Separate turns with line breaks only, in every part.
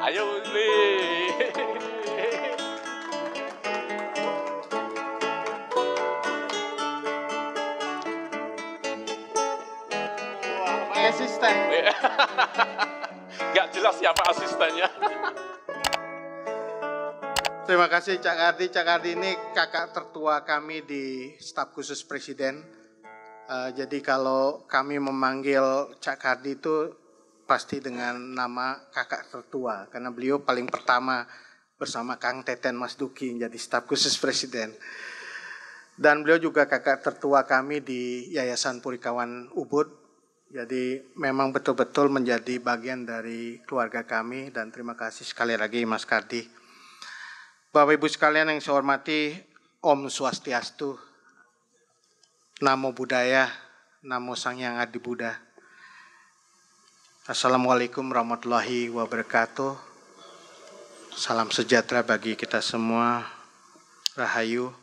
Ayo Uli. Asisten. Gak jelas siapa asistennya. Terima kasih Cak Ardi. Cak Ardi ini kakak tertua kami di staf khusus presiden. Uh, jadi kalau kami memanggil Cak Ardi itu pasti dengan nama kakak tertua karena beliau paling pertama bersama Kang Teten Mas Duki menjadi staf khusus presiden. Dan beliau juga kakak tertua kami di Yayasan Purikawan Ubud. Jadi memang betul-betul menjadi bagian dari keluarga kami dan terima kasih sekali lagi Mas Kardi. Bapak Ibu sekalian yang saya hormati, Om Swastiastu, Namo Buddhaya, Namo Sang Yang Adi Buddha. Assalamualaikum warahmatullahi wabarakatuh. Salam sejahtera bagi kita semua. Rahayu.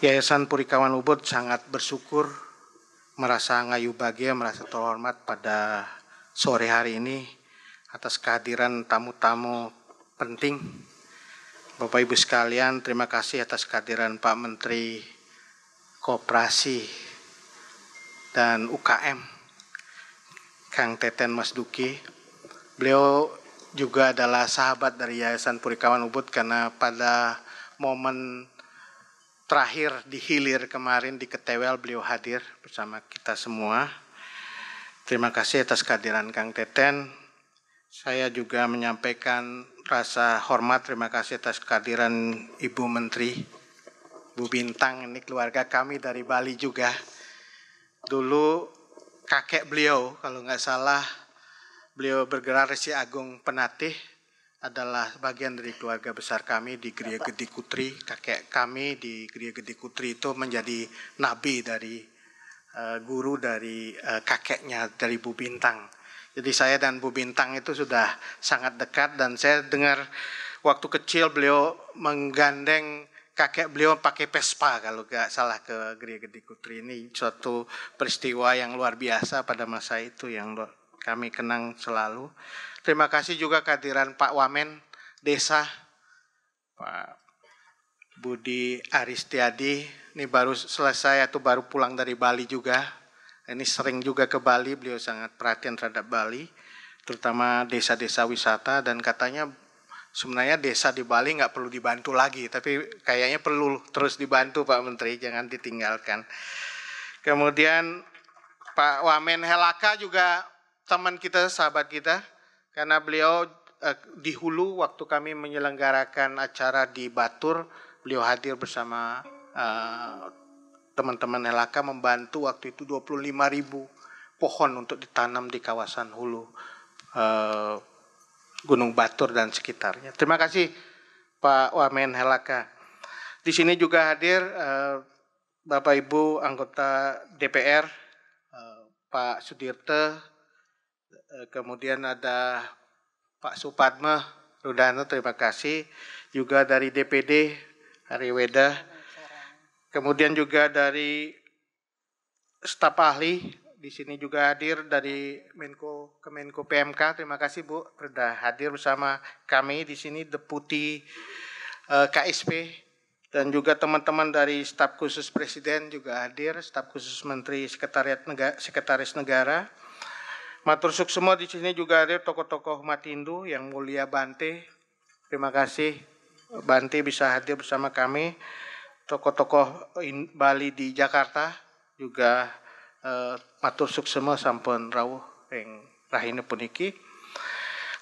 Yayasan Purikawan Ubud sangat bersyukur merasa ngayu bahagia, merasa terhormat pada sore hari ini atas kehadiran tamu-tamu penting. Bapak Ibu sekalian, terima kasih atas kehadiran Pak Menteri Kooperasi dan UKM Kang Teten Mas Duki. Beliau juga adalah sahabat dari Yayasan Purikawan Ubud karena pada momen terakhir di hilir kemarin di Ketewel beliau hadir bersama kita semua. Terima kasih atas kehadiran Kang Teten. Saya juga menyampaikan rasa hormat terima kasih atas kehadiran Ibu Menteri Bu Bintang ini keluarga kami dari Bali juga. Dulu kakek beliau, kalau nggak salah, beliau bergelar si Agung Penatih adalah bagian dari keluarga besar kami di Gria Gede Kutri. Kakek kami di Gria Gede Kutri itu menjadi nabi dari uh, guru dari uh, kakeknya dari Bu Bintang. Jadi saya dan Bu Bintang itu sudah sangat dekat dan saya dengar waktu kecil beliau menggandeng kakek beliau pakai Vespa kalau gak salah ke gereja Gede Kutri ini suatu peristiwa yang luar biasa pada masa itu yang kami kenang selalu. Terima kasih juga kehadiran Pak Wamen Desa, Pak Budi Aristiadi, ini baru selesai atau baru pulang dari Bali juga. Ini sering juga ke Bali, beliau sangat perhatian terhadap Bali, terutama desa-desa wisata dan katanya sebenarnya desa di Bali nggak perlu dibantu lagi, tapi kayaknya perlu terus dibantu Pak Menteri, jangan ditinggalkan. Kemudian Pak Wamen Helaka juga teman kita, sahabat kita, karena beliau eh, di Hulu waktu kami menyelenggarakan acara di Batur, beliau hadir bersama eh, teman-teman eh, Helaka membantu waktu itu 25 ribu pohon untuk ditanam di kawasan Hulu. Eh, Gunung Batur dan sekitarnya. Terima kasih Pak Wamen Helaka. Di sini juga hadir eh, Bapak Ibu anggota DPR, eh, Pak Sudirte, eh, kemudian ada Pak Supadme Rudana, terima kasih. Juga dari DPD Hari Weda, kemudian juga dari staf ahli di sini juga hadir dari Menko Kemenko PMK. Terima kasih Bu sudah hadir bersama kami di sini Deputi uh, eh, KSP dan juga teman-teman dari staf khusus Presiden juga hadir, staf khusus Menteri Sekretariat Negara, Sekretaris Negara. Matur semua di sini juga hadir tokoh-tokoh umat Hindu yang mulia Bante. Terima kasih Bante bisa hadir bersama kami. Tokoh-tokoh Bali di Jakarta juga Eh, matur suksema sampun rawuh ing rahine puniki.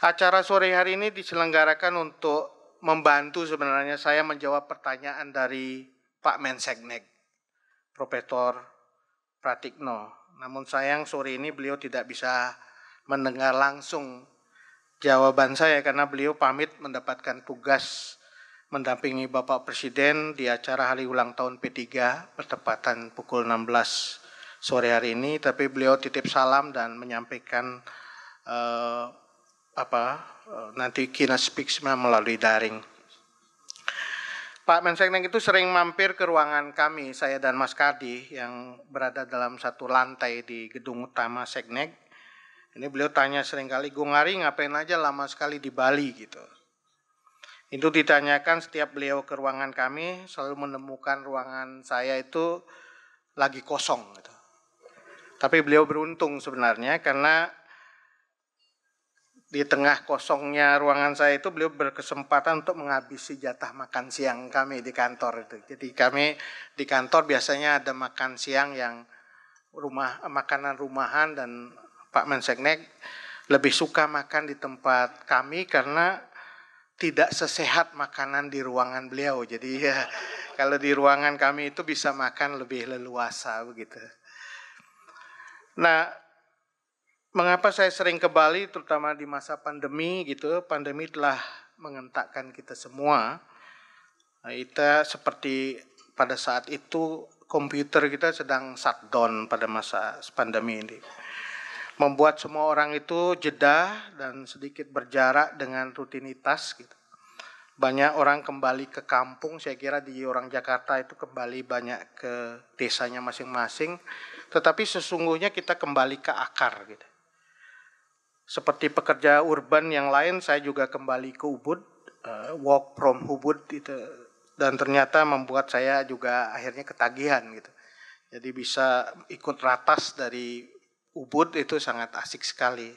Acara sore hari ini diselenggarakan untuk membantu sebenarnya saya menjawab pertanyaan dari Pak Menseknek, Profesor Pratikno. Namun sayang sore ini beliau tidak bisa mendengar langsung jawaban saya karena beliau pamit mendapatkan tugas mendampingi Bapak Presiden di acara hari ulang tahun P3 bertepatan pukul 16 sore hari ini, tapi beliau titip salam dan menyampaikan uh, apa uh, nanti kina speak melalui daring. Pak Menseknek itu sering mampir ke ruangan kami, saya dan Mas Kadi yang berada dalam satu lantai di gedung utama Seknek. Ini beliau tanya sering kali Gungari ngapain aja lama sekali di Bali gitu. Itu ditanyakan setiap beliau ke ruangan kami, selalu menemukan ruangan saya itu lagi kosong. Gitu. Tapi beliau beruntung sebenarnya karena di tengah kosongnya ruangan saya itu beliau berkesempatan untuk menghabisi jatah makan siang kami di kantor itu. Jadi kami di kantor biasanya ada makan siang yang rumah makanan rumahan dan Pak Menseknek lebih suka makan di tempat kami karena tidak sesehat makanan di ruangan beliau. Jadi ya kalau di ruangan kami itu bisa makan lebih leluasa begitu. Nah, mengapa saya sering ke Bali terutama di masa pandemi gitu. Pandemi telah mengentakkan kita semua. Nah, kita seperti pada saat itu komputer kita sedang shutdown pada masa pandemi ini. Membuat semua orang itu jeda dan sedikit berjarak dengan rutinitas gitu. Banyak orang kembali ke kampung, saya kira di orang Jakarta itu kembali banyak ke desanya masing-masing. Tetapi sesungguhnya kita kembali ke akar gitu. Seperti pekerja urban yang lain, saya juga kembali ke Ubud, uh, eh, walk from Ubud itu dan ternyata membuat saya juga akhirnya ketagihan gitu. Jadi bisa ikut ratas dari Ubud itu sangat asik sekali.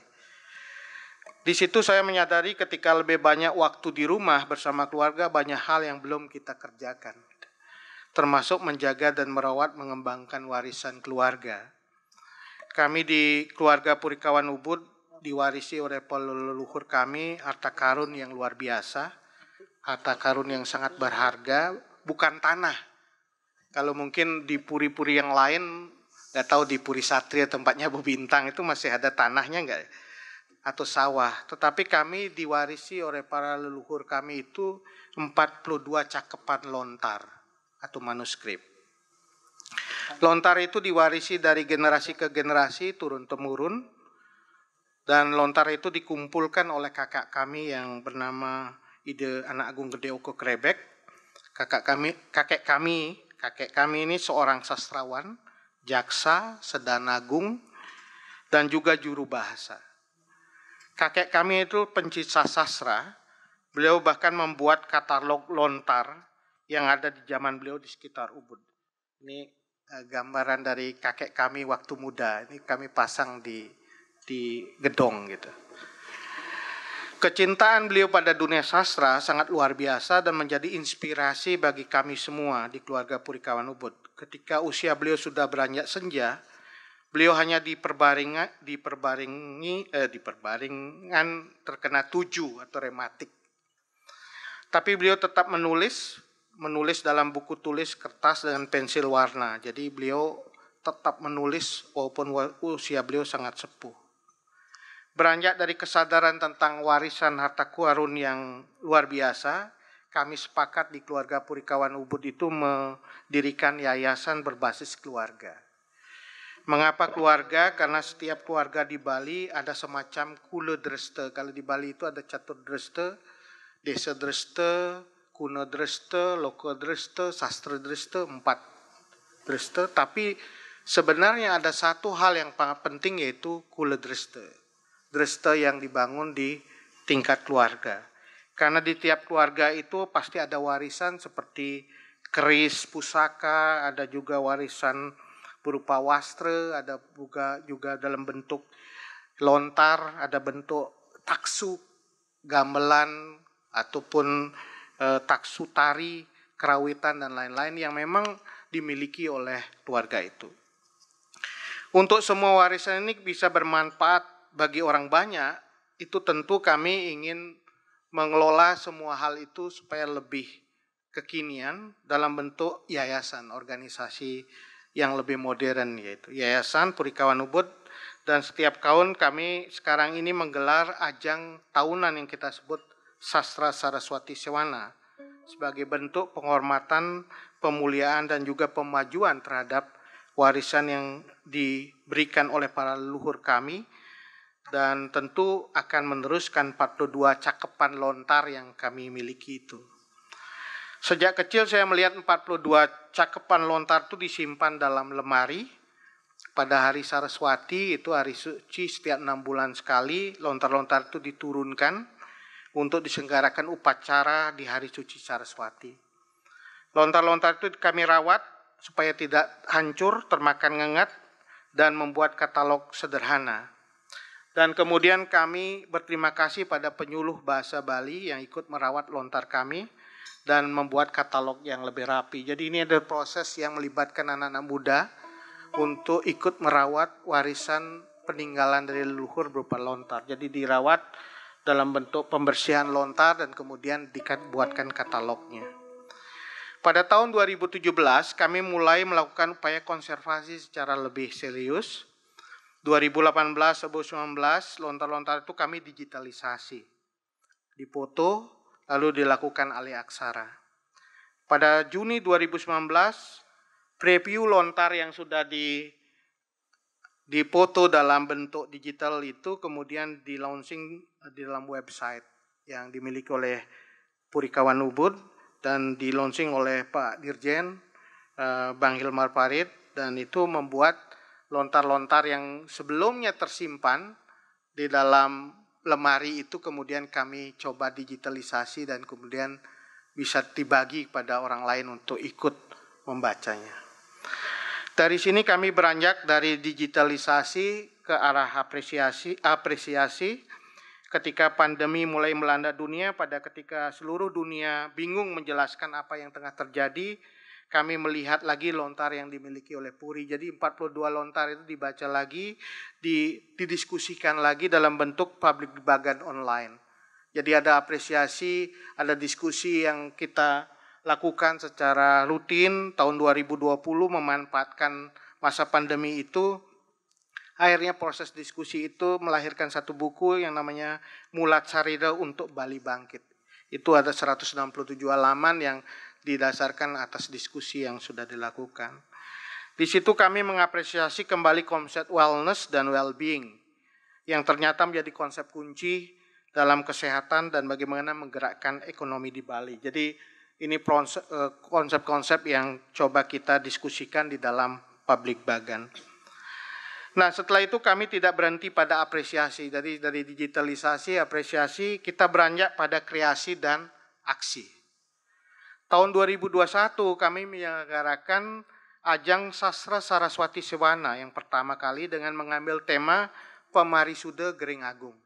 Di situ saya menyadari ketika lebih banyak waktu di rumah bersama keluarga banyak hal yang belum kita kerjakan termasuk menjaga dan merawat mengembangkan warisan keluarga. Kami di keluarga Purikawan Ubud diwarisi oleh leluhur kami harta karun yang luar biasa, harta karun yang sangat berharga, bukan tanah. Kalau mungkin di puri-puri yang lain, nggak tahu di Puri Satria tempatnya Bu Bintang itu masih ada tanahnya nggak? Ya? atau sawah. Tetapi kami diwarisi oleh para leluhur kami itu 42 cakepan lontar atau manuskrip. Lontar itu diwarisi dari generasi ke generasi turun-temurun dan lontar itu dikumpulkan oleh kakak kami yang bernama Ide Anak Agung Gede Oko Krebek. Kakak kami, kakek kami, kakek kami ini seorang sastrawan, jaksa, sedanagung, dan juga juru bahasa. Kakek kami itu pencipta sastra, beliau bahkan membuat katalog lontar yang ada di zaman beliau di sekitar Ubud. Ini eh, gambaran dari kakek kami waktu muda. Ini kami pasang di di gedong gitu. Kecintaan beliau pada dunia sastra sangat luar biasa dan menjadi inspirasi bagi kami semua di keluarga Purikawan Ubud. Ketika usia beliau sudah beranjak senja, beliau hanya diperbaringi, diperbaringi eh, diperbaringan terkena tujuh atau rematik. Tapi beliau tetap menulis menulis dalam buku tulis kertas dengan pensil warna. Jadi beliau tetap menulis walaupun usia beliau sangat sepuh. Beranjak dari kesadaran tentang warisan harta Kuarun yang luar biasa, kami sepakat di keluarga Purikawan Ubud itu mendirikan yayasan berbasis keluarga. Mengapa keluarga? Karena setiap keluarga di Bali ada semacam kule dreste. Kalau di Bali itu ada catur dreste, desa dreste, kuno dreste, loko dreste, sastra dreste, empat dreste. Tapi sebenarnya ada satu hal yang sangat penting yaitu kula dreste. Dreste yang dibangun di tingkat keluarga. Karena di tiap keluarga itu pasti ada warisan seperti keris pusaka, ada juga warisan berupa wastre, ada juga juga dalam bentuk lontar, ada bentuk taksu, gamelan ataupun eh, taksu kerawitan dan lain-lain yang memang dimiliki oleh keluarga itu. Untuk semua warisan ini bisa bermanfaat bagi orang banyak, itu tentu kami ingin mengelola semua hal itu supaya lebih kekinian dalam bentuk yayasan, organisasi yang lebih modern yaitu Yayasan Purikawan Ubud dan setiap tahun kami sekarang ini menggelar ajang tahunan yang kita sebut Sastra Saraswati Sewana sebagai bentuk penghormatan, pemuliaan dan juga pemajuan terhadap warisan yang diberikan oleh para leluhur kami dan tentu akan meneruskan 42 cakepan lontar yang kami miliki itu. Sejak kecil saya melihat 42 cakepan lontar itu disimpan dalam lemari. Pada hari Saraswati itu hari suci setiap enam bulan sekali lontar-lontar itu diturunkan untuk disenggarakan upacara di hari suci Saraswati. Lontar-lontar itu kami rawat supaya tidak hancur, termakan ngengat, dan membuat katalog sederhana. Dan kemudian kami berterima kasih pada penyuluh bahasa Bali yang ikut merawat lontar kami dan membuat katalog yang lebih rapi. Jadi ini adalah proses yang melibatkan anak-anak muda untuk ikut merawat warisan peninggalan dari leluhur berupa lontar. Jadi dirawat dalam bentuk pembersihan lontar dan kemudian dibuatkan katalognya. Pada tahun 2017 kami mulai melakukan upaya konservasi secara lebih serius. 2018 2019 lontar-lontar itu kami digitalisasi. Dipoto lalu dilakukan alih aksara. Pada Juni 2019 preview lontar yang sudah di dipoto dalam bentuk digital itu kemudian di launching eh, di dalam website yang dimiliki oleh Purikawan Ubud dan di launching oleh Pak Dirjen eh, Bang Hilmar Parit dan itu membuat lontar-lontar yang sebelumnya tersimpan di dalam lemari itu kemudian kami coba digitalisasi dan kemudian bisa dibagi kepada orang lain untuk ikut membacanya. Dari sini kami beranjak dari digitalisasi ke arah apresiasi, apresiasi ketika pandemi mulai melanda dunia pada ketika seluruh dunia bingung menjelaskan apa yang tengah terjadi, kami melihat lagi lontar yang dimiliki oleh Puri. Jadi 42 lontar itu dibaca lagi, didiskusikan lagi dalam bentuk public bagan online. Jadi ada apresiasi, ada diskusi yang kita lakukan secara rutin tahun 2020 memanfaatkan masa pandemi itu akhirnya proses diskusi itu melahirkan satu buku yang namanya Mulat Sarida untuk Bali Bangkit. Itu ada 167 halaman yang didasarkan atas diskusi yang sudah dilakukan. Di situ kami mengapresiasi kembali konsep wellness dan well-being yang ternyata menjadi konsep kunci dalam kesehatan dan bagaimana menggerakkan ekonomi di Bali. Jadi ini eh, konsep-konsep yang coba kita diskusikan di dalam public bagan. Nah, setelah itu kami tidak berhenti pada apresiasi. Jadi dari digitalisasi, apresiasi, kita beranjak pada kreasi dan aksi. Tahun 2021 kami menyelenggarakan ajang sastra Saraswati Sewana yang pertama kali dengan mengambil tema Pemari Sude Gering Agung.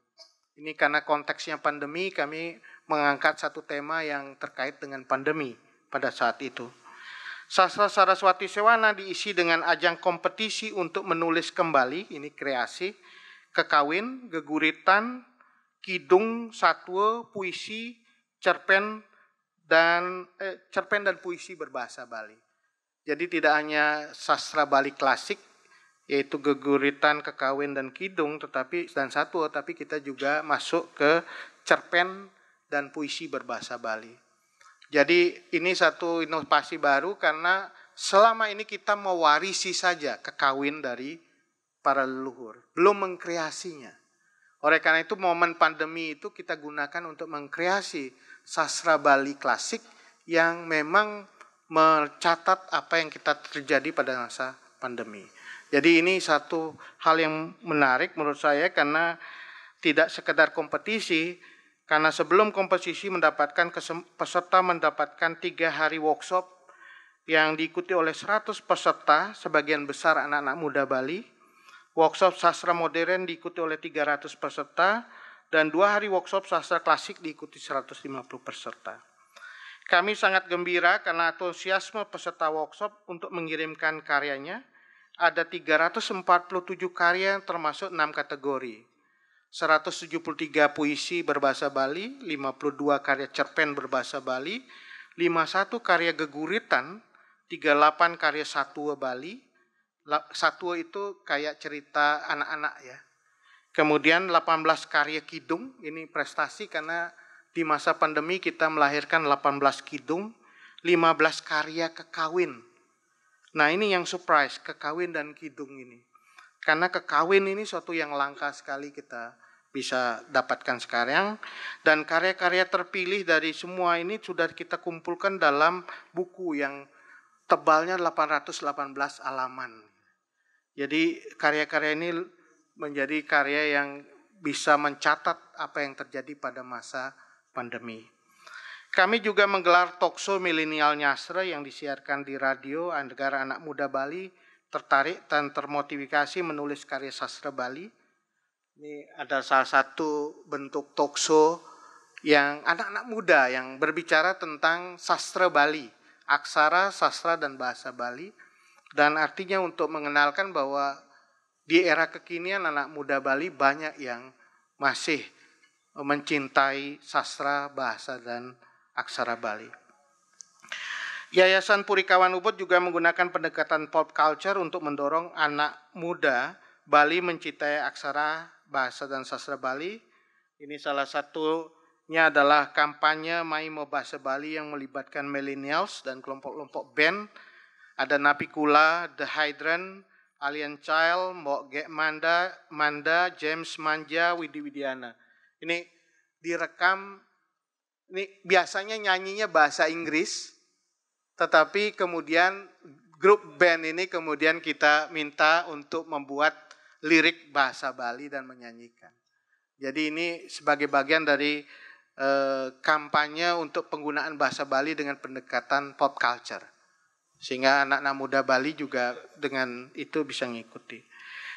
Ini karena konteksnya pandemi kami mengangkat satu tema yang terkait dengan pandemi pada saat itu. Sastra Saraswati Sewana diisi dengan ajang kompetisi untuk menulis kembali, ini kreasi, kekawin, geguritan, kidung, satwa, puisi, cerpen, dan eh, cerpen dan puisi berbahasa Bali. Jadi tidak hanya sastra Bali klasik, yaitu geguritan, kekawin, dan kidung, tetapi dan satwa, tapi kita juga masuk ke cerpen dan puisi berbahasa Bali. Jadi ini satu inovasi baru karena selama ini kita mewarisi saja kekawin dari para leluhur, belum mengkreasinya. Oleh karena itu momen pandemi itu kita gunakan untuk mengkreasi sastra Bali klasik yang memang mencatat apa yang kita terjadi pada masa pandemi. Jadi ini satu hal yang menarik menurut saya karena tidak sekedar kompetisi, karena sebelum komposisi mendapatkan peserta mendapatkan tiga hari workshop yang diikuti oleh 100 peserta, sebagian besar anak-anak muda Bali. Workshop sastra modern diikuti oleh 300 peserta, dan dua hari workshop sastra klasik diikuti 150 peserta. Kami sangat gembira karena antusiasme peserta workshop untuk mengirimkan karyanya. Ada 347 karya termasuk enam kategori. 173 puisi berbahasa Bali, 52 karya cerpen berbahasa Bali, 51 karya geguritan, 38 karya satwa Bali. Satwa itu kayak cerita anak-anak ya. Kemudian 18 karya kidung, ini prestasi karena di masa pandemi kita melahirkan 18 kidung, 15 karya kekawin. Nah ini yang surprise, kekawin dan kidung ini. Karena kekawin ini suatu yang langka sekali kita bisa dapatkan sekarang dan karya-karya terpilih dari semua ini sudah kita kumpulkan dalam buku yang tebalnya 818 halaman. Jadi karya-karya ini menjadi karya yang bisa mencatat apa yang terjadi pada masa pandemi. Kami juga menggelar Tokso Milenial Nyasra yang disiarkan di radio Negara Anak Muda Bali tertarik dan termotivasi menulis karya sastra Bali ini ada salah satu bentuk tokso yang anak-anak muda yang berbicara tentang sastra Bali, aksara, sastra, dan bahasa Bali. Dan artinya untuk mengenalkan bahwa di era kekinian anak muda Bali banyak yang masih mencintai sastra, bahasa, dan aksara Bali. Yayasan Purikawan Ubud juga menggunakan pendekatan pop culture untuk mendorong anak muda Bali mencintai aksara, Bahasa dan Sastra Bali. Ini salah satunya adalah kampanye Maimo Bahasa Bali yang melibatkan millennials dan kelompok-kelompok band. Ada Napi Kula, The Hydrant, Alien Child, Mbok Manda, Manda, James Manja, Widi Widiana. Ini direkam, ini biasanya nyanyinya bahasa Inggris, tetapi kemudian grup band ini kemudian kita minta untuk membuat lirik bahasa Bali dan menyanyikan. Jadi ini sebagai bagian dari e, kampanye untuk penggunaan bahasa Bali dengan pendekatan pop culture. Sehingga anak-anak muda Bali juga dengan itu bisa mengikuti.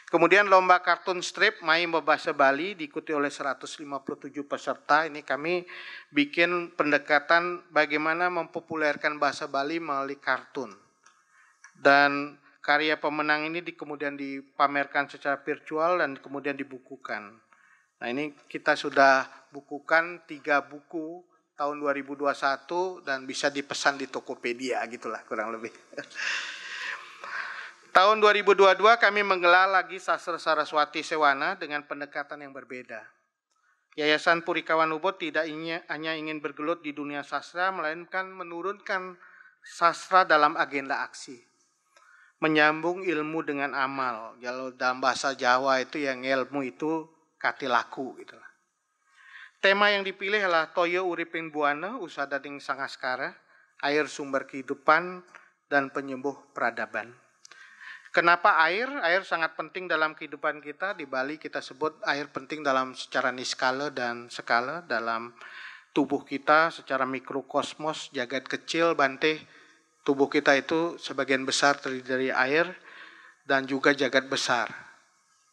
Kemudian lomba kartun strip main bahasa Bali diikuti oleh 157 peserta. Ini kami bikin pendekatan bagaimana mempopulerkan bahasa Bali melalui kartun. Dan karya pemenang ini di, kemudian dipamerkan secara virtual dan kemudian dibukukan. Nah ini kita sudah bukukan tiga buku tahun 2021 dan bisa dipesan di Tokopedia gitulah kurang lebih. Tahun 2022 kami menggelar lagi Sastra Saraswati Sewana dengan pendekatan yang berbeda. Yayasan Purikawan Ubud tidak hanya ingin bergelut di dunia sastra, melainkan menurunkan sastra dalam agenda aksi menyambung ilmu dengan amal. Kalau dalam bahasa Jawa itu yang ilmu itu katilaku gitu lah. Tema yang dipilih adalah toyo uripin buana usada ding sangaskara, air sumber kehidupan dan penyembuh peradaban. Kenapa air? Air sangat penting dalam kehidupan kita. Di Bali kita sebut air penting dalam secara niskala dan skala dalam tubuh kita secara mikrokosmos, jagat kecil, bante, tubuh kita itu sebagian besar terdiri dari air dan juga jagat besar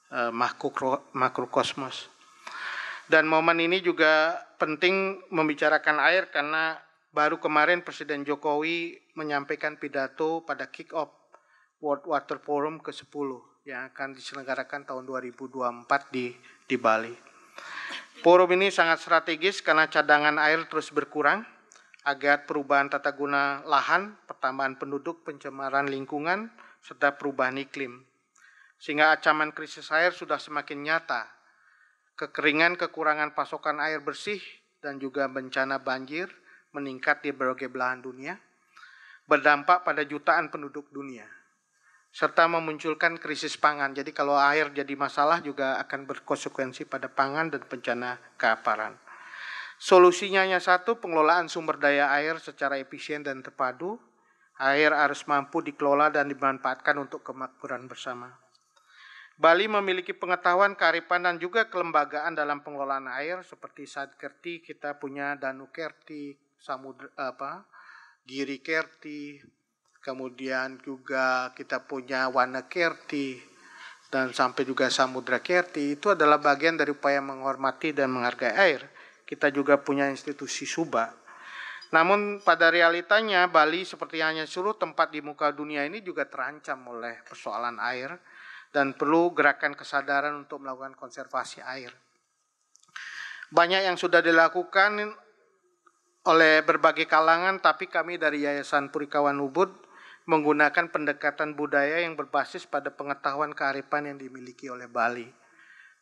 e, makrokosmos. makrokosmos. Dan momen ini juga penting membicarakan air karena baru kemarin Presiden Jokowi menyampaikan pidato pada kick off World Water Forum ke-10 yang akan diselenggarakan tahun 2024 di di Bali. Forum ini sangat strategis karena cadangan air terus berkurang agar perubahan tata guna lahan, pertambahan penduduk, pencemaran lingkungan, serta perubahan iklim. Sehingga ancaman krisis air sudah semakin nyata. Kekeringan, kekurangan pasokan air bersih, dan juga bencana banjir meningkat di berbagai belahan dunia, berdampak pada jutaan penduduk dunia serta memunculkan krisis pangan. Jadi kalau air jadi masalah juga akan berkonsekuensi pada pangan dan bencana keaparan. Solusinya hanya satu, pengelolaan sumber daya air secara efisien dan terpadu. Air harus mampu dikelola dan dimanfaatkan untuk kemakmuran bersama. Bali memiliki pengetahuan, kearifan, dan juga kelembagaan dalam pengelolaan air seperti saat Kerti, kita punya Danu Kerti, Samudra, apa, Giri Kerti, kemudian juga kita punya Wana Kerti, dan sampai juga Samudra Kerti, itu adalah bagian dari upaya menghormati dan menghargai air kita juga punya institusi Suba. Namun pada realitanya Bali seperti hanya seluruh tempat di muka dunia ini juga terancam oleh persoalan air dan perlu gerakan kesadaran untuk melakukan konservasi air. Banyak yang sudah dilakukan oleh berbagai kalangan, tapi kami dari Yayasan Purikawan Ubud menggunakan pendekatan budaya yang berbasis pada pengetahuan kearifan yang dimiliki oleh Bali.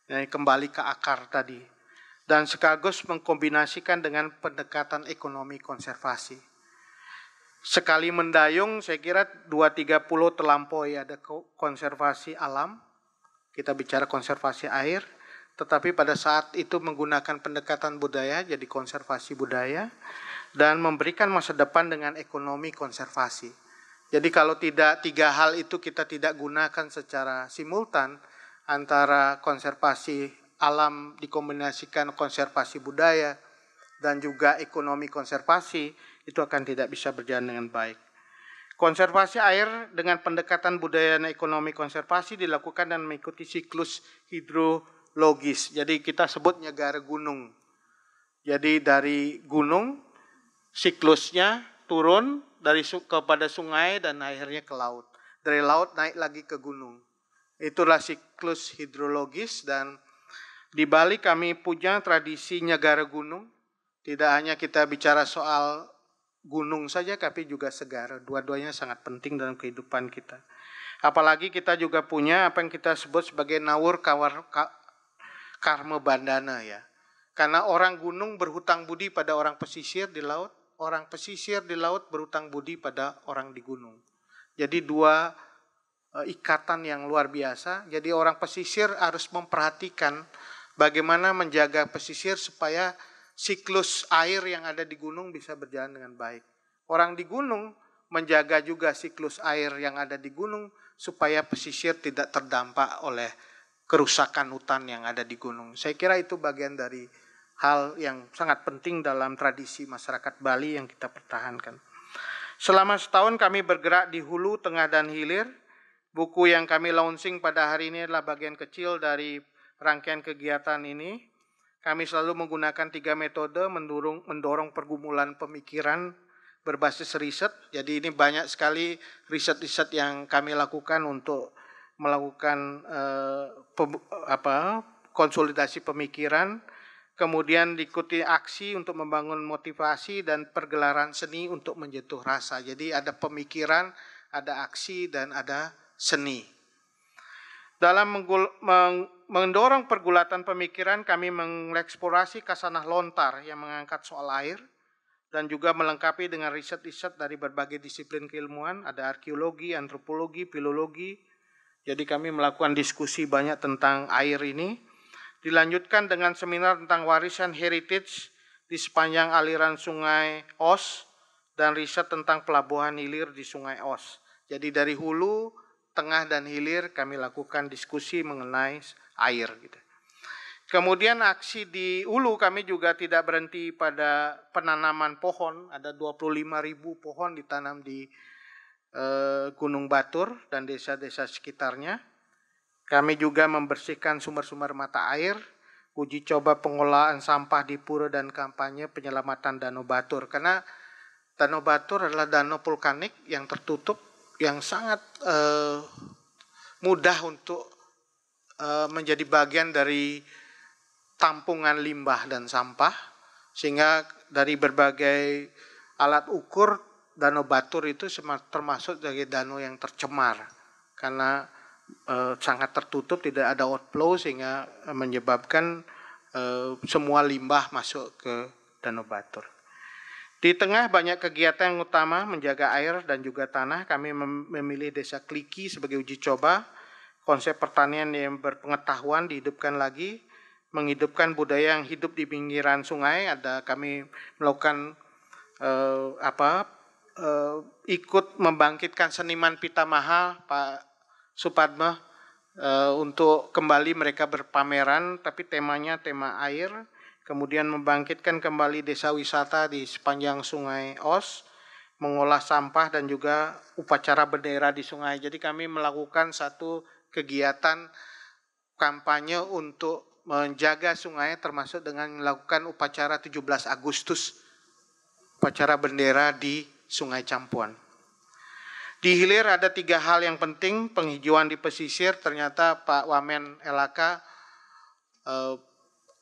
kembali ke akar tadi dan sekaligus mengkombinasikan dengan pendekatan ekonomi konservasi. Sekali mendayung, saya kira 230 terlampau terlampaui ada konservasi alam, kita bicara konservasi air, tetapi pada saat itu menggunakan pendekatan budaya, jadi konservasi budaya, dan memberikan masa depan dengan ekonomi konservasi. Jadi kalau tidak tiga hal itu kita tidak gunakan secara simultan antara konservasi alam dikombinasikan konservasi budaya dan juga ekonomi konservasi itu akan tidak bisa berjalan dengan baik. Konservasi air dengan pendekatan budaya dan ekonomi konservasi dilakukan dan mengikuti siklus hidrologis. Jadi kita sebutnya negara gunung. Jadi dari gunung siklusnya turun dari kepada sungai dan akhirnya ke laut. Dari laut naik lagi ke gunung. Itulah siklus hidrologis dan di Bali kami punya tradisi negara gunung. Tidak hanya kita bicara soal gunung saja, tapi juga segara. Dua-duanya sangat penting dalam kehidupan kita. Apalagi kita juga punya apa yang kita sebut sebagai nawur kawar ka, karma bandana ya. Karena orang gunung berhutang budi pada orang pesisir di laut, orang pesisir di laut berhutang budi pada orang di gunung. Jadi dua eh, ikatan yang luar biasa. Jadi orang pesisir harus memperhatikan bagaimana menjaga pesisir supaya siklus air yang ada di gunung bisa berjalan dengan baik. Orang di gunung menjaga juga siklus air yang ada di gunung supaya pesisir tidak terdampak oleh kerusakan hutan yang ada di gunung. Saya kira itu bagian dari hal yang sangat penting dalam tradisi masyarakat Bali yang kita pertahankan. Selama setahun kami bergerak di hulu, tengah, dan hilir. Buku yang kami launching pada hari ini adalah bagian kecil dari rangkaian kegiatan ini, kami selalu menggunakan tiga metode mendorong, mendorong pergumulan pemikiran berbasis riset. Jadi ini banyak sekali riset-riset yang kami lakukan untuk melakukan eh, pem, apa, konsolidasi pemikiran, kemudian diikuti aksi untuk membangun motivasi dan pergelaran seni untuk menjatuh rasa. Jadi ada pemikiran, ada aksi dan ada seni. Dalam mendorong pergulatan pemikiran, kami mengeksplorasi kasanah lontar yang mengangkat soal air dan juga melengkapi dengan riset-riset dari berbagai disiplin keilmuan, ada arkeologi, antropologi, filologi. Jadi kami melakukan diskusi banyak tentang air ini. Dilanjutkan dengan seminar tentang warisan heritage di sepanjang aliran sungai Os dan riset tentang pelabuhan hilir di sungai Os. Jadi dari hulu, tengah, dan hilir kami lakukan diskusi mengenai air gitu. Kemudian aksi di Ulu kami juga tidak berhenti pada penanaman pohon. Ada 25 ribu pohon ditanam di eh, Gunung Batur dan desa-desa sekitarnya. Kami juga membersihkan sumber-sumber mata air, uji coba pengolahan sampah di pura dan kampanye penyelamatan Danau Batur. Karena Danau Batur adalah danau vulkanik yang tertutup, yang sangat eh, mudah untuk Eh, menjadi bagian dari tampungan limbah dan sampah sehingga dari berbagai alat ukur danau Batur itu termasuk sebagai danau yang tercemar karena e, sangat tertutup tidak ada outflow sehingga menyebabkan e, semua limbah masuk ke danau Batur. Di tengah banyak kegiatan yang utama menjaga air dan juga tanah, kami memilih desa Kliki sebagai uji coba konsep pertanian yang berpengetahuan dihidupkan lagi, menghidupkan budaya yang hidup di pinggiran sungai. Ada kami melakukan eh, apa eh, ikut membangkitkan seniman pita mahal Pak Supadma eh, untuk kembali mereka berpameran, tapi temanya tema air. Kemudian membangkitkan kembali desa wisata di sepanjang Sungai Os mengolah sampah dan juga upacara bendera di sungai. Jadi kami melakukan satu kegiatan kampanye untuk menjaga sungai termasuk dengan melakukan upacara 17 Agustus upacara bendera di Sungai Campuan. Di hilir ada tiga hal yang penting penghijauan di pesisir ternyata Pak Wamen Elaka eh,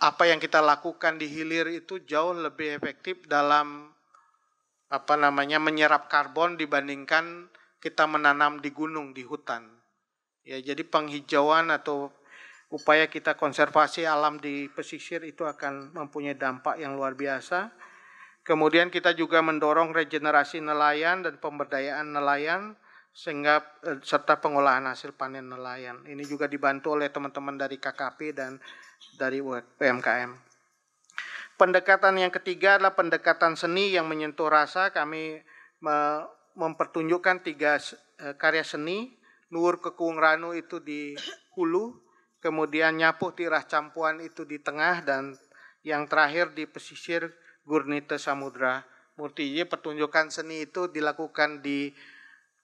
apa yang kita lakukan di hilir itu jauh lebih efektif dalam apa namanya menyerap karbon dibandingkan kita menanam di gunung di hutan Ya, jadi penghijauan atau upaya kita konservasi alam di pesisir itu akan mempunyai dampak yang luar biasa. Kemudian kita juga mendorong regenerasi nelayan dan pemberdayaan nelayan sehingga eh, serta pengolahan hasil panen nelayan. Ini juga dibantu oleh teman-teman dari KKP dan dari UMKM. Pendekatan yang ketiga adalah pendekatan seni yang menyentuh rasa. Kami mempertunjukkan tiga eh, karya seni Nur Kekung Ranu itu di hulu, kemudian Nyapuh Tirah Campuan itu di tengah, dan yang terakhir di pesisir Gurnita Samudra Murti. Jadi pertunjukan seni itu dilakukan di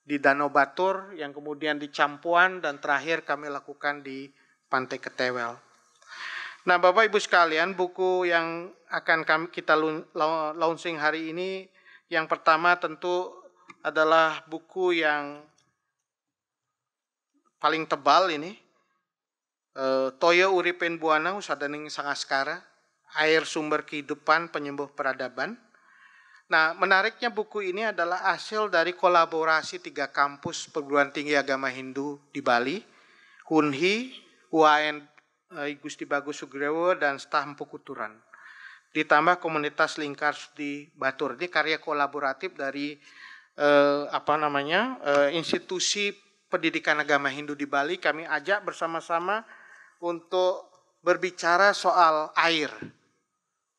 di Danau Batur, yang kemudian di Campuan, dan terakhir kami lakukan di Pantai Ketewel. Nah, Bapak Ibu sekalian, buku yang akan kami, kita launching hari ini, yang pertama tentu adalah buku yang paling tebal ini e, toyo uripen buana usadaning sangaskara air sumber kehidupan penyembuh peradaban Nah, menariknya buku ini adalah hasil dari kolaborasi tiga kampus perguruan tinggi agama Hindu di Bali, Hunhi, UAN eh, Gusti Bagus Sugrewo, dan Staham Pukuturan. Ditambah komunitas Lingkar di Batur. Ini karya kolaboratif dari eh, apa namanya eh, institusi pendidikan agama Hindu di Bali, kami ajak bersama-sama untuk berbicara soal air.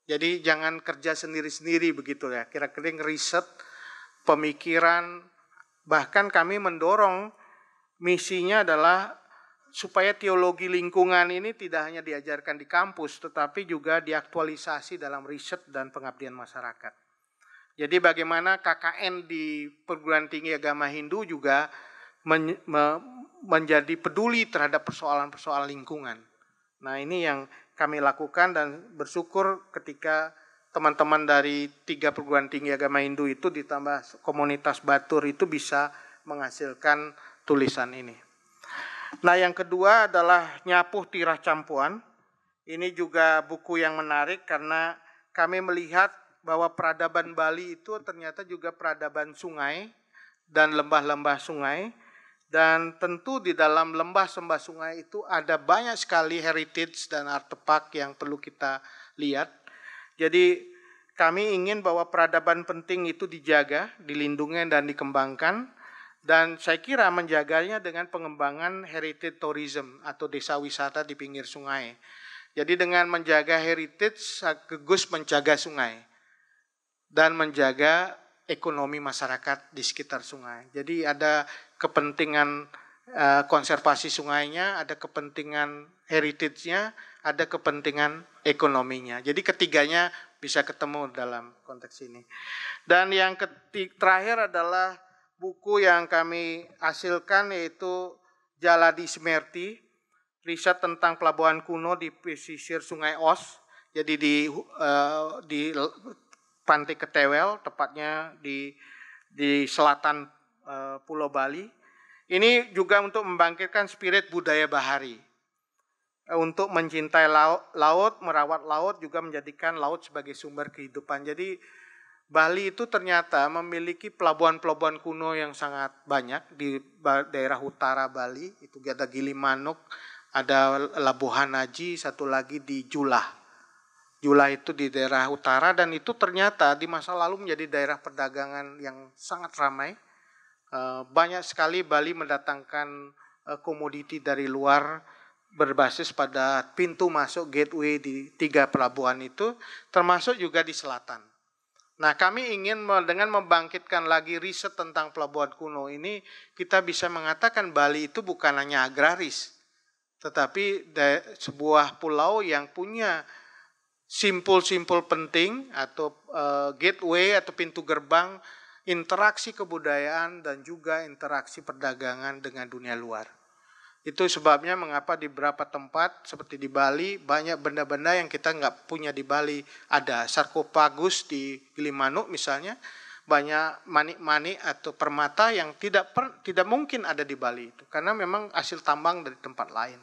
Jadi jangan kerja sendiri-sendiri begitu ya. Kira-kira riset, pemikiran, bahkan kami mendorong misinya adalah supaya teologi lingkungan ini tidak hanya diajarkan di kampus, tetapi juga diaktualisasi dalam riset dan pengabdian masyarakat. Jadi bagaimana KKN di perguruan tinggi agama Hindu juga men, me, menjadi peduli terhadap persoalan-persoalan lingkungan. Nah, ini yang kami lakukan dan bersyukur ketika teman-teman dari tiga perguruan tinggi agama Hindu itu ditambah komunitas Batur itu bisa menghasilkan tulisan ini. Nah, yang kedua adalah Nyapuh Tirah Campuan. Ini juga buku yang menarik karena kami melihat bahwa peradaban Bali itu ternyata juga peradaban sungai dan lembah-lembah sungai dan tentu di dalam lembah sembah sungai itu ada banyak sekali heritage dan artefak yang perlu kita lihat. Jadi kami ingin bahwa peradaban penting itu dijaga, dilindungi dan dikembangkan. Dan saya kira menjaganya dengan pengembangan heritage tourism atau desa wisata di pinggir sungai. Jadi dengan menjaga heritage, sekaligus menjaga sungai dan menjaga ekonomi masyarakat di sekitar sungai. Jadi ada kepentingan eh, konservasi sungainya, ada kepentingan heritage-nya, ada kepentingan ekonominya. Jadi ketiganya bisa ketemu dalam konteks ini. Dan yang ketiga, terakhir adalah buku yang kami hasilkan yaitu Jaladi Smerti, riset tentang pelabuhan kuno di pesisir Sungai Os. Jadi di eh, di pantai Ketewel, tepatnya di di selatan uh, Pulau Bali. Ini juga untuk membangkitkan spirit budaya Bahari. Eh, untuk mencintai laut, laut, merawat laut, juga menjadikan laut sebagai sumber kehidupan. Jadi Bali itu ternyata memiliki pelabuhan-pelabuhan kuno yang sangat banyak di daerah utara Bali. Itu ada Gilimanuk, ada Labuhan Haji, satu lagi di Julah. Jula itu di daerah utara dan itu ternyata di masa lalu menjadi daerah perdagangan yang sangat ramai. Eh, banyak sekali Bali mendatangkan eh, komoditi dari luar berbasis pada pintu masuk gateway di tiga pelabuhan itu, termasuk juga di selatan. Nah, kami ingin dengan membangkitkan lagi riset tentang pelabuhan kuno ini, kita bisa mengatakan Bali itu bukan hanya agraris, tetapi sebuah pulau yang punya simpul-simpul penting atau uh, gateway atau pintu gerbang interaksi kebudayaan dan juga interaksi perdagangan dengan dunia luar. Itu sebabnya mengapa di beberapa tempat seperti di Bali banyak benda-benda yang kita nggak punya di Bali. Ada sarkopagus di Gilimanuk misalnya, banyak manik-manik atau permata yang tidak per, tidak mungkin ada di Bali itu karena memang hasil tambang dari tempat lain.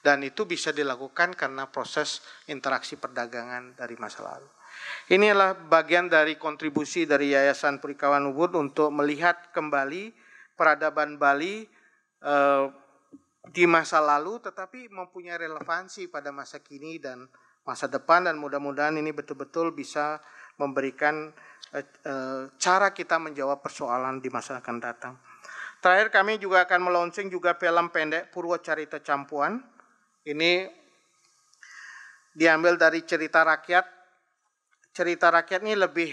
Dan itu bisa dilakukan karena proses interaksi perdagangan dari masa lalu. Inilah bagian dari kontribusi dari Yayasan Perikawan Ubud untuk melihat kembali peradaban Bali e, di masa lalu tetapi mempunyai relevansi pada masa kini dan masa depan dan mudah-mudahan ini betul-betul bisa memberikan e, e, cara kita menjawab persoalan di masa akan datang. Terakhir kami juga akan meluncing juga film pendek Purwocarita Campuan ini diambil dari cerita rakyat. Cerita rakyat ini lebih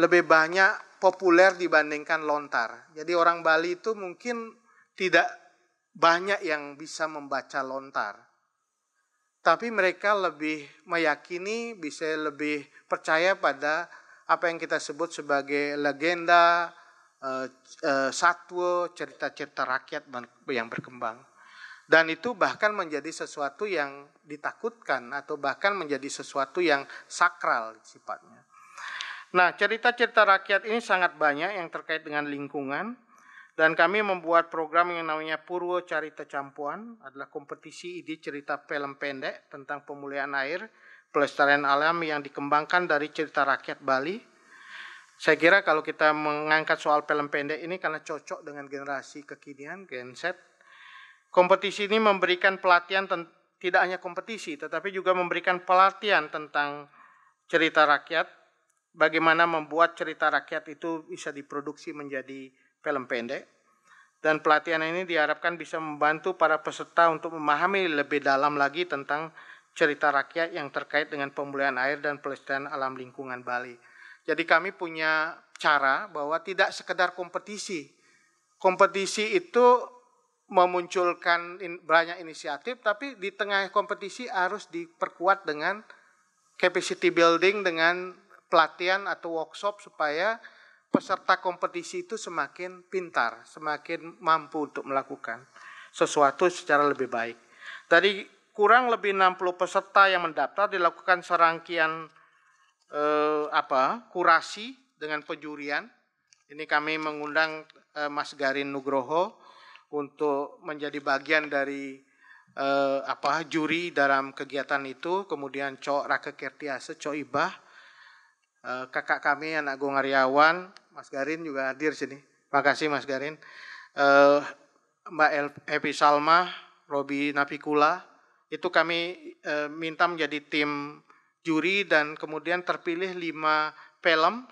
lebih banyak populer dibandingkan lontar. Jadi orang Bali itu mungkin tidak banyak yang bisa membaca lontar. Tapi mereka lebih meyakini, bisa lebih percaya pada apa yang kita sebut sebagai legenda, eh, eh, satwa, cerita-cerita rakyat yang berkembang. Dan itu bahkan menjadi sesuatu yang ditakutkan atau bahkan menjadi sesuatu yang sakral sifatnya. Nah, cerita-cerita rakyat ini sangat banyak yang terkait dengan lingkungan dan kami membuat program yang namanya Purwo Carita Campuan adalah kompetisi ide cerita film pendek tentang pemulihan air, pelestarian alam yang dikembangkan dari cerita rakyat Bali. Saya kira kalau kita mengangkat soal film pendek ini karena cocok dengan generasi kekinian, Gen Z, Kompetisi ini memberikan pelatihan tidak hanya kompetisi, tetapi juga memberikan pelatihan tentang cerita rakyat, bagaimana membuat cerita rakyat itu bisa diproduksi menjadi film pendek. Dan pelatihan ini diharapkan bisa membantu para peserta untuk memahami lebih dalam lagi tentang cerita rakyat yang terkait dengan pemulihan air dan pelestarian alam lingkungan Bali. Jadi kami punya cara bahwa tidak sekedar kompetisi. Kompetisi itu memunculkan in, banyak inisiatif, tapi di tengah kompetisi harus diperkuat dengan capacity building dengan pelatihan atau workshop supaya peserta kompetisi itu semakin pintar, semakin mampu untuk melakukan sesuatu secara lebih baik. Tadi kurang lebih 60 peserta yang mendaftar dilakukan serangkaian eh, apa kurasi dengan penjurian. Ini kami mengundang eh, Mas Garin Nugroho, untuk menjadi bagian dari uh, apa juri dalam kegiatan itu kemudian cok Raka Kertiase cok Ibah uh, kakak kami anak Agung Aryawan Mas Garin juga hadir sini terima kasih Mas Garin uh, Mbak El, Epi Salma Robi Napikula itu kami e, minta menjadi tim juri dan kemudian terpilih lima film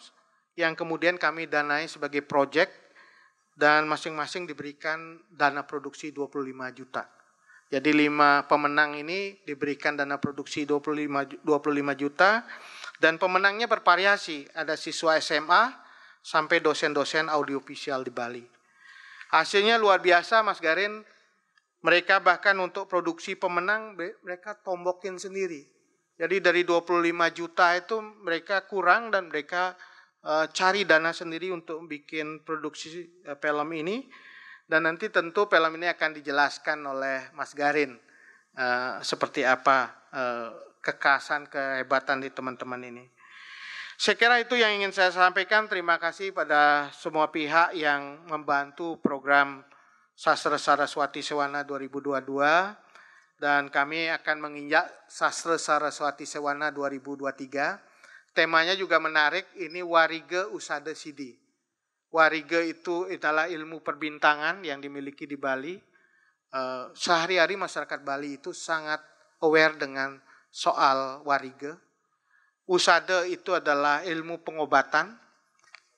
yang kemudian kami danai sebagai proyek dan masing-masing diberikan dana produksi 25 juta. Jadi lima pemenang ini diberikan dana produksi 25 25 juta dan pemenangnya bervariasi, ada siswa SMA sampai dosen-dosen audiovisual di Bali. Hasilnya luar biasa Mas Garin. Mereka bahkan untuk produksi pemenang mereka tombokin sendiri. Jadi dari 25 juta itu mereka kurang dan mereka Eh, cari dana sendiri untuk bikin produksi eh, film ini dan nanti tentu film ini akan dijelaskan oleh Mas Garin uh, seperti apa uh, kekasan kehebatan di teman-teman ini. Saya kira itu yang ingin saya sampaikan. Terima kasih pada semua pihak yang membantu program Sastra Saraswati Sewana 2022 dan kami akan menginjak Sastra Saraswati Sewana 2023 Temanya juga menarik, ini warige usada sidi. Warige itu adalah ilmu perbintangan yang dimiliki di Bali. Eh, sehari-hari masyarakat Bali itu sangat aware dengan soal warige. Usada itu adalah ilmu pengobatan.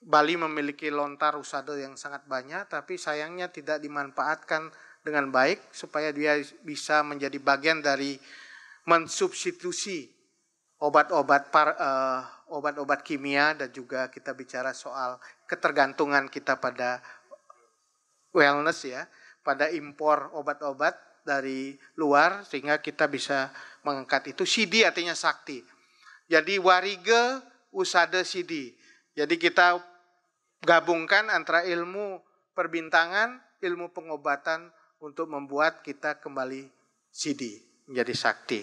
Bali memiliki lontar usada yang sangat banyak, tapi sayangnya tidak dimanfaatkan dengan baik supaya dia bisa menjadi bagian dari mensubstitusi obat-obat par, uh, obat-obat kimia dan juga kita bicara soal ketergantungan kita pada wellness ya, pada impor obat-obat dari luar sehingga kita bisa mengangkat itu. Sidi artinya sakti. Jadi warige usade sidi. Jadi kita gabungkan antara ilmu perbintangan, ilmu pengobatan untuk membuat kita kembali sidi menjadi sakti.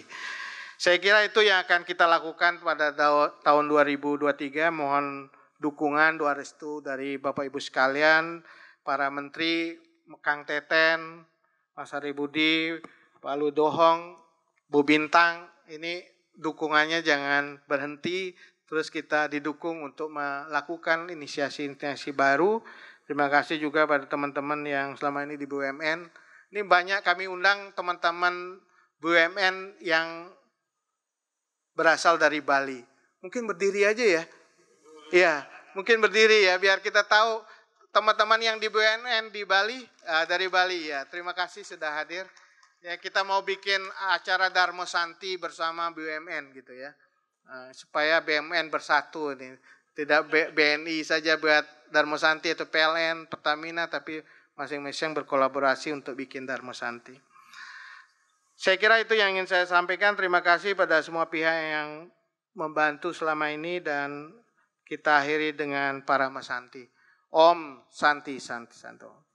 Saya kira itu yang akan kita lakukan pada tahun 2023. Mohon dukungan, doa restu dari Bapak Ibu sekalian, para menteri, Kang Teten, Mas Ari Budi, Pak Ludohong, Bu Bintang, ini dukungannya jangan berhenti, terus kita didukung untuk melakukan inisiasi-inisiasi baru. Terima kasih juga pada teman-teman yang selama ini di BUMN. Ini banyak kami undang teman-teman BUMN yang berasal dari Bali. Mungkin berdiri aja ya. Iya, mungkin berdiri ya biar kita tahu teman-teman yang di BNN di Bali uh, dari Bali ya. Terima kasih sudah hadir. Ya, kita mau bikin acara Dharma Santi bersama BUMN gitu ya. Uh, supaya BUMN bersatu ini Tidak B, BNI saja buat Dharma Santi atau PLN, Pertamina tapi masing-masing berkolaborasi untuk bikin Dharma Santi. Saya kira itu yang ingin saya sampaikan. Terima kasih pada semua pihak yang membantu selama ini dan kita akhiri dengan para Mas Santi. Om Santi Santi Santo.